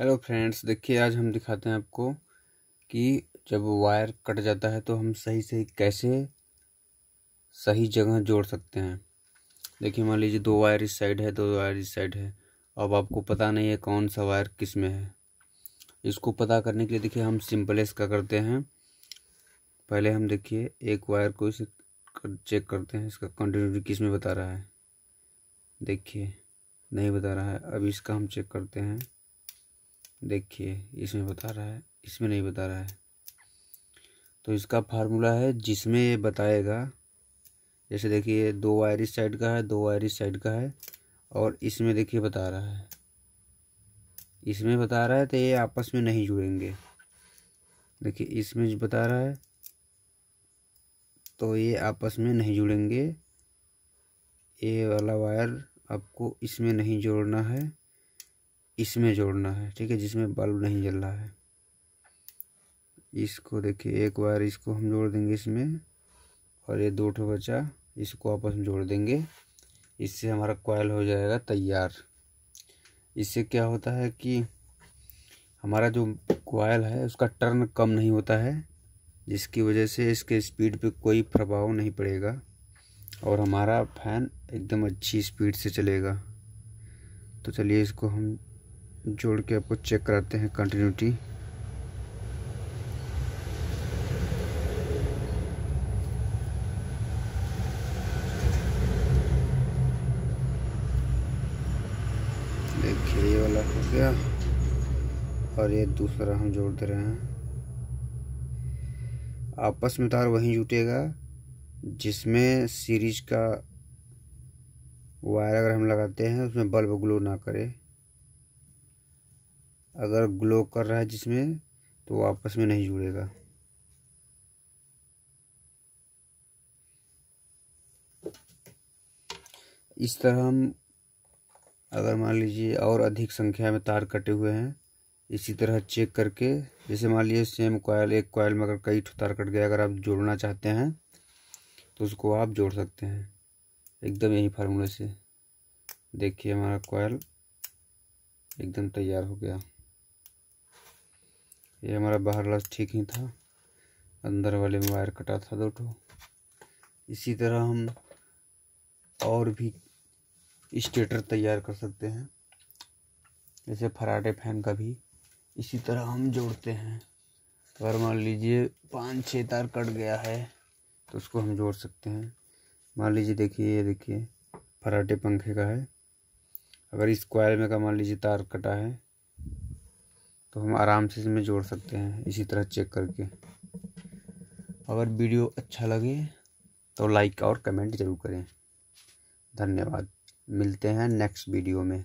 Hello friends देखिए आज हम दिखाते हैं आपको कि जब वायर कट जाता है तो हम सही सही कैसे सही जगह जोड़ सकते हैं देखिए मान लीजिए दो वायर इस साइड है दो वायर इस साइड है अब आपको पता नहीं है कौन सा वायर किस में है इसको पता करने के लिए देखिए हम सिंपल इसका करते हैं पहले हम देखिए एक वायर को इसे चेक करते हैं इसका कंटिन्यूटी किस में बता रहा है देखिए नहीं बता रहा है अब इसका हम चेक करते हैं देखिए इसमें बता रहा है इसमें नहीं बता रहा है तो इसका फार्मूला है जिसमें ये बताएगा जैसे देखिए दो वायर इस साइड का है दो वायर इस साइड का है और इसमें देखिए बता रहा है इसमें बता रहा है तो ये आपस में नहीं जुड़ेंगे देखिए इसमें बता रहा है तो ये आपस में नहीं जुड़ेंगे ये वाला वायर आपको इसमें नहीं जोड़ना है इसमें जोड़ना है ठीक है जिसमें बल्ब नहीं जल रहा है इसको देखिए एक वायर इसको हम जोड़ देंगे इसमें और ये दो ठो बचा इसको आपस में जोड़ देंगे इससे हमारा कोयल हो जाएगा तैयार इससे क्या होता है कि हमारा जो कोयल है उसका टर्न कम नहीं होता है जिसकी वजह से इसके स्पीड पे कोई प्रभाव नहीं पड़ेगा और हमारा फैन एकदम अच्छी स्पीड से चलेगा तो चलिए इसको हम जोड़ के आपको चेक कराते हैं कंटिन्यूटी देखिए ये वाला हो गया और ये दूसरा हम जोड़ दे रहे हैं आपस में तार वहीं जुटेगा जिसमें सीरीज का वायर अगर हम लगाते हैं उसमें बल्ब ग्लो ना करे अगर ग्लो कर रहा है जिसमें तो आपस में नहीं जुड़ेगा इस तरह हम अगर मान लीजिए और अधिक संख्या में तार कटे हुए हैं इसी तरह चेक करके जैसे मान लीजिए सेम कॉयल एक कॉयल में अगर कई तार कट गया अगर आप जोड़ना चाहते हैं तो उसको आप जोड़ सकते हैं एकदम यही फार्मूले से देखिए हमारा कॉयल एकदम तैयार हो गया ये हमारा बाहर बाहरला ठीक ही था अंदर वाले में वायर कटा था दो तो। इसी तरह हम और भी स्टेटर तैयार कर सकते हैं जैसे फराटे फैन का भी इसी तरह हम जोड़ते हैं अगर मान लीजिए पाँच छः तार कट गया है तो उसको हम जोड़ सकते हैं मान लीजिए देखिए ये देखिए फराटे पंखे का है अगर इस क्वायर में का मान लीजिए तार कटा है तो हम आराम से इसमें जोड़ सकते हैं इसी तरह चेक करके अगर वीडियो अच्छा लगे तो लाइक और कमेंट ज़रूर करें धन्यवाद मिलते हैं नेक्स्ट वीडियो में